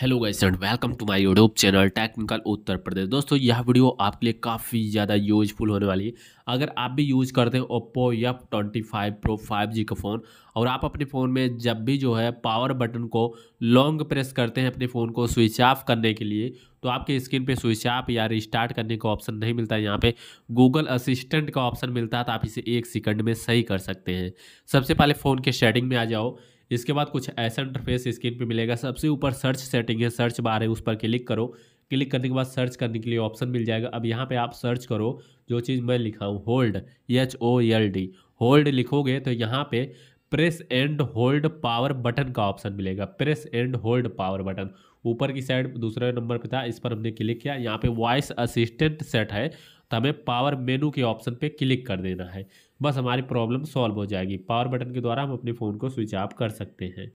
hello guys and welcome to my YouTube channel technical Uttar Pradesh दोस्तों यह video आपके लिए काफ़ी ज़्यादा यूजफुल होने वाली है अगर आप भी यूज़ करते हैं ओप्पो या twenty five pro five G का फ़ोन और आप अपने फ़ोन में जब भी जो है पावर बटन को लॉन्ग प्रेस करते हैं अपने फ़ोन को स्विच ऑफ करने के लिए तो आपके स्क्रीन पर स्विच ऑफ या रिस्टार्ट करने का ऑप्शन नहीं मिलता यहाँ पर गूगल असिस्टेंट का ऑप्शन मिलता है तो आप इसे एक सेकंड में सही कर सकते हैं सबसे पहले फ़ोन के शेडिंग में आ जाओ इसके बाद कुछ ऐसा इंटरफेस स्क्रीन पे मिलेगा सबसे ऊपर सर्च सेटिंग है सर्च बार है उस पर क्लिक करो क्लिक करने के बाद सर्च करने के लिए ऑप्शन मिल जाएगा अब यहाँ पे आप सर्च करो जो चीज़ मैं लिखा हूँ hold H O L D hold लिखोगे तो यहाँ पे press and hold power button का ऑप्शन मिलेगा press and hold power button ऊपर की साइड दूसरे नंबर पे था इस पर हमने क्लिक किया यहाँ पे वॉइस असिस्टेंट सेट है तो हमें पावर मेनू के ऑप्शन पे क्लिक कर देना है बस हमारी प्रॉब्लम सॉल्व हो जाएगी पावर बटन के द्वारा हम अपने फ़ोन को स्विच ऑफ कर सकते हैं